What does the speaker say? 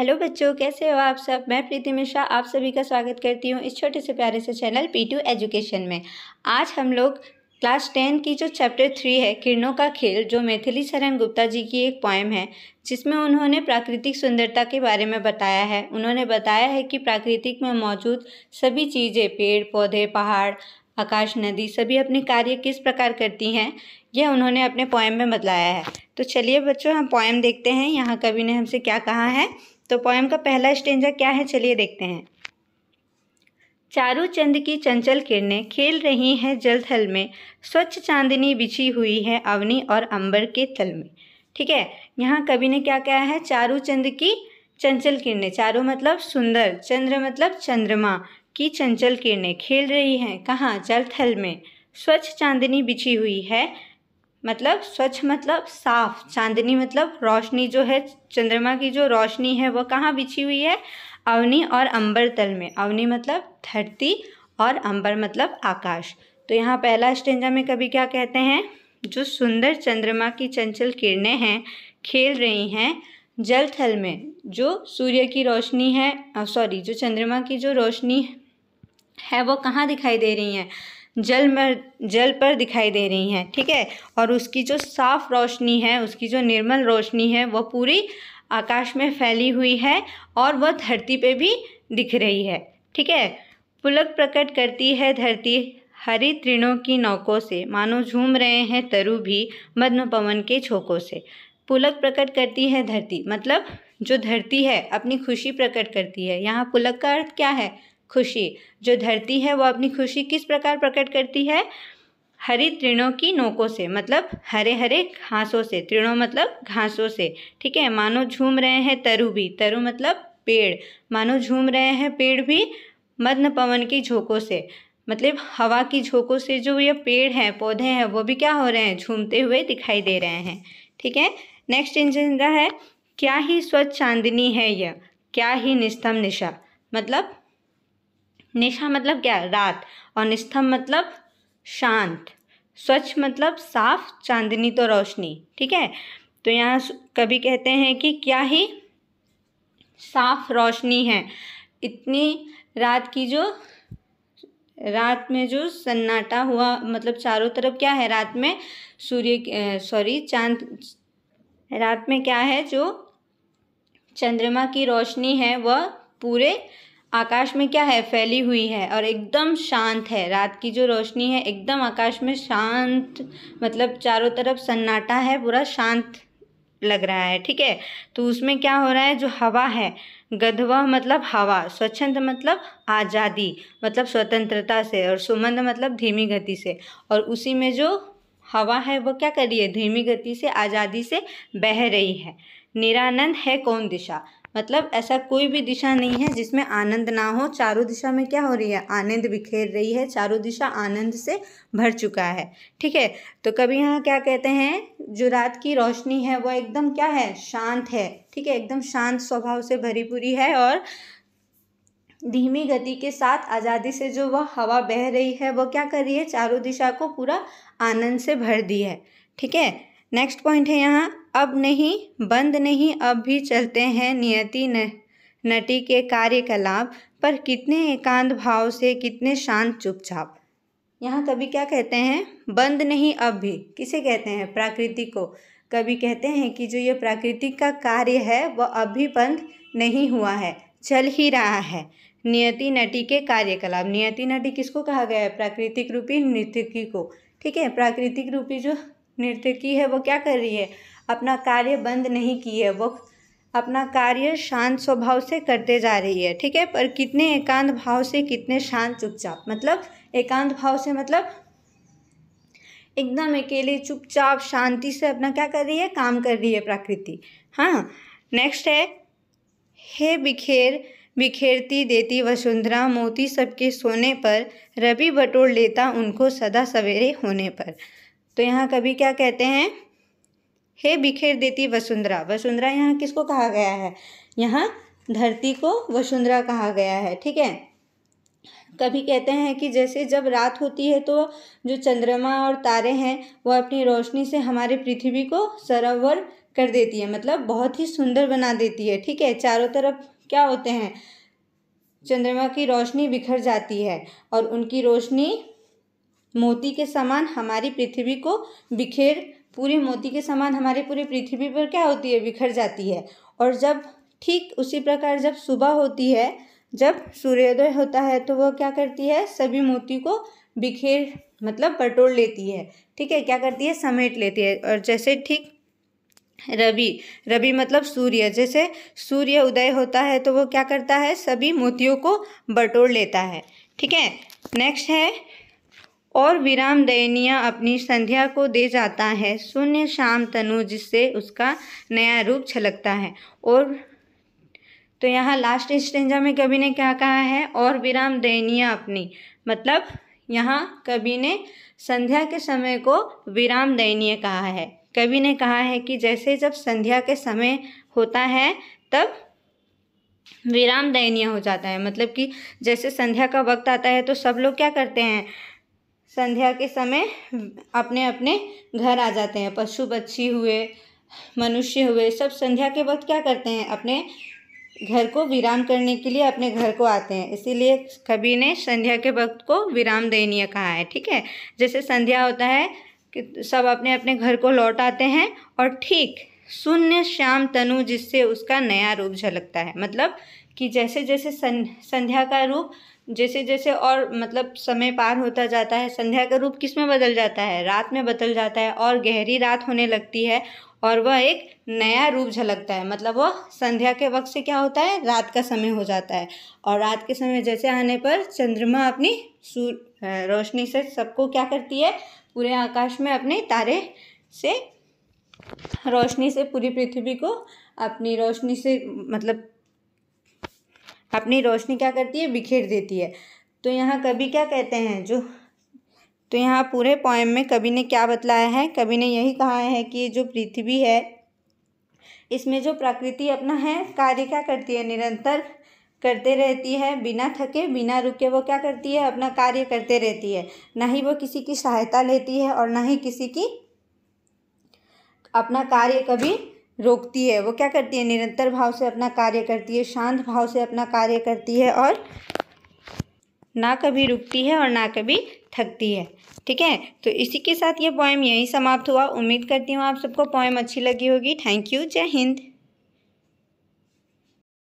hello बच्चों कैसे हो आप सब मैं प्रीति मिश्रा आप सभी का स्वागत करती हूँ इस छोटे से प्यारे से चैनल पी टू एजुकेशन में आज हम लोग क्लास टेन की जो चैप्टर थ्री है किरणों का खेल जो मैथिली शरण गुप्ता जी की एक पोएम है जिसमें उन्होंने प्राकृतिक सुंदरता के बारे में बताया है उन्होंने बताया है कि प्राकृतिक में मौजूद सभी चीज़ें पेड़ पौधे पहाड़ आकाश नदी सभी अपने कार्य किस प्रकार करती हैं यह उन्होंने अपने पोएम में बतलाया है तो चलिए बच्चों हम पोएम देखते हैं यहाँ कवि ने हमसे क्या कहा है तो पोएम का पहला स्टेंजा क्या है चलिए देखते हैं चारू चंद की चंचल किरणें खेल रही हैं जलथल में स्वच्छ चांदनी बिछी हुई है अवनी और अंबर के तल में ठीक है यहाँ कवि ने क्या कहा है चारू चंद की चंचल किरणें चारू मतलब सुंदर चंद्र मतलब चंद्रमा की चंचल किरणें खेल रही हैं कहाँ जल थल में स्वच्छ चांदनी बिछी हुई है मतलब स्वच्छ मतलब साफ चांदनी मतलब रोशनी जो है चंद्रमा की जो रोशनी है वह कहाँ बिछी हुई है अवनी और अंबर तल में अवनी मतलब धरती और अंबर मतलब आकाश तो यहाँ पहला स्टेंजा में कभी क्या कहते हैं जो सुंदर चंद्रमा की चंचल किरणें हैं खेल रही हैं जल थल में जो सूर्य की रोशनी है सॉरी जो चंद्रमा की जो रोशनी है वो कहाँ दिखाई दे रही हैं जल में जल पर दिखाई दे रही हैं ठीक है और उसकी जो साफ़ रोशनी है उसकी जो निर्मल रोशनी है वह पूरी आकाश में फैली हुई है और वह धरती पे भी दिख रही है ठीक है पुलक प्रकट करती है धरती हरी तृणों की नौकों से मानो झूम रहे हैं तरु भी मध्म पवन के झोंकों से पुलक प्रकट करती है धरती मतलब जो धरती है अपनी खुशी प्रकट करती है यहाँ पुलक का अर्थ क्या है खुशी जो धरती है वह अपनी खुशी किस प्रकार प्रकट करती है हरी तृणों की नोकों से मतलब हरे हरे घासों से तृणों मतलब घासों से ठीक है मानो झूम रहे हैं तरु भी तरु मतलब पेड़ मानो झूम रहे हैं पेड़ भी मदन पवन की झोंकों से मतलब हवा की झोंकों से जो ये पेड़ हैं पौधे हैं वो भी क्या हो रहे हैं झूमते हुए दिखाई दे रहे हैं ठीक है नेक्स्ट इंजन है क्या ही स्वच्छ चांदनी है यह क्या ही निस्तम निशा मतलब निशा मतलब क्या रात और निस्थम मतलब शांत स्वच्छ मतलब साफ चांदनी तो रोशनी ठीक है तो यहाँ कभी कहते हैं कि क्या ही साफ रोशनी है इतनी रात की जो रात में जो सन्नाटा हुआ मतलब चारों तरफ क्या है रात में सूर्य सॉरी चांद रात में क्या है जो चंद्रमा की रोशनी है वह पूरे आकाश में क्या है फैली हुई है और एकदम शांत है रात की जो रोशनी है एकदम आकाश में शांत मतलब चारों तरफ सन्नाटा है पूरा शांत लग रहा है ठीक है तो उसमें क्या हो रहा है जो हवा है गधवा मतलब हवा स्वच्छंद मतलब आज़ादी मतलब स्वतंत्रता से और सुमंद मतलब धीमी गति से और उसी में जो हवा है वो क्या कर रही है धीमी गति से आज़ादी से बह रही है निरानंद है कौन दिशा मतलब ऐसा कोई भी दिशा नहीं है जिसमें आनंद ना हो चारों दिशा में क्या हो रही है आनंद बिखेर रही है चारों दिशा आनंद से भर चुका है ठीक है तो कभी यहाँ क्या कहते हैं जो रात की रोशनी है वो एकदम क्या है शांत है ठीक है एकदम शांत स्वभाव से भरी पूरी है और धीमी गति के साथ आज़ादी से जो वह हवा बह रही है वह क्या कर रही है चारों दिशा को पूरा आनंद से भर दी है ठीक है नेक्स्ट पॉइंट है यहाँ अब नहीं बंद नहीं अब भी चलते हैं नियति न नटी के कार्यकलाप पर कितने एकांत भाव से कितने शांत चुपचाप यहाँ कभी क्या कहते हैं बंद नहीं अब भी किसे कहते हैं प्रकृति को कभी कहते हैं कि जो ये प्राकृतिक का कार्य है वह अभी बंद नहीं हुआ है चल ही रहा है नियति नटी के कार्यकलाप नियति नटी किसको कहा गया है प्राकृतिक रूपी नृत्य को ठीक है प्राकृतिक रूपी जो की है वो क्या कर रही है अपना कार्य बंद नहीं की है वो अपना कार्य शांत स्वभाव से करते जा रही है ठीक है पर कितने एकांत भाव से कितने शांत चुपचाप मतलब एकांत भाव से मतलब एकदम अकेले चुपचाप शांति से अपना क्या कर रही है काम कर रही है प्रकृति हाँ नेक्स्ट है हे बिखेर बिखेरती देती वसुंधरा मोती सबके सोने पर रवि बटोर लेता उनको सदा सवेरे होने पर तो यहाँ कभी क्या कहते हैं हे बिखेर देती वसुंधरा वसुंधरा यहाँ किसको कहा गया है यहाँ धरती को वसुंधरा कहा गया है ठीक है कभी कहते हैं कि जैसे जब रात होती है तो जो चंद्रमा और तारे हैं वो अपनी रोशनी से हमारे पृथ्वी को सरोवर कर देती है मतलब बहुत ही सुंदर बना देती है ठीक है चारों तरफ क्या होते हैं चंद्रमा की रोशनी बिखर जाती है और उनकी रोशनी मोती के समान हमारी पृथ्वी को बिखेर पूरी मोती के समान हमारी पूरी पृथ्वी पर क्या होती है बिखर जाती है और जब ठीक उसी प्रकार जब सुबह होती है जब सूर्योदय होता है तो वह क्या करती है सभी मोती को बिखेर मतलब बटोर लेती है ठीक है क्या करती है समेट लेती है और जैसे ठीक रवि रवि मतलब सूर्य जैसे सूर्य उदय होता है तो वो क्या करता है सभी मोतियों को बटोर लेता है ठीक है नेक्स्ट है और विराम दयनीय अपनी संध्या को दे जाता है शून्य शाम तनु जिससे उसका नया रूप छलकता है और तो यहाँ लास्ट स्टेंजा में कवि ने क्या कहा है और विराम दयनीय अपनी मतलब यहाँ कवि ने संध्या के समय को विराम दयनीय कहा है कवि ने कहा है कि जैसे जब संध्या के समय होता है तब विराम दयनीय हो जाता है मतलब कि जैसे संध्या का वक्त आता है तो सब लोग क्या करते हैं संध्या के समय अपने अपने घर आ जाते हैं पशु पक्षी हुए मनुष्य हुए सब संध्या के वक्त क्या करते हैं अपने घर को विराम करने के लिए अपने घर को आते हैं इसीलिए कभी ने संध्या के वक्त को विराम देनीय कहा है ठीक है जैसे संध्या होता है कि सब अपने अपने घर को लौट आते हैं और ठीक शून्य श्याम तनु जिससे उसका नया रूप झलकता है मतलब कि जैसे जैसे सं संध्या का रूप जैसे जैसे और मतलब समय पार होता जाता है संध्या का रूप किस में बदल जाता है रात में बदल जाता है और गहरी रात होने लगती है और वह एक नया रूप झलकता है मतलब वह संध्या के वक्त से क्या होता है रात का समय हो जाता है और रात के समय जैसे आने पर चंद्रमा अपनी सूर्य रोशनी से सबको क्या करती है पूरे आकाश में अपने तारे से रोशनी से पूरी पृथ्वी को अपनी रोशनी से मतलब अपनी रोशनी क्या करती है बिखेर देती है तो यहाँ कवि क्या कहते हैं जो तो यहाँ पूरे पोएम में कवि ने क्या बतलाया है कवि ने यही कहा है कि जो पृथ्वी है इसमें जो प्रकृति अपना है कार्य क्या करती है निरंतर करते रहती है बिना थके बिना रुके वो क्या करती है अपना कार्य करते रहती है ना ही वो किसी की सहायता लेती है और ना ही किसी की अपना कार्य कभी रोकती है वो क्या करती है निरंतर भाव से अपना कार्य करती है शांत भाव से अपना कार्य करती है और ना कभी रुकती है और ना कभी थकती है ठीक है तो इसी के साथ ये पोएम यहीं समाप्त हुआ उम्मीद करती हूँ आप सबको पोएम अच्छी लगी होगी थैंक यू जय हिंद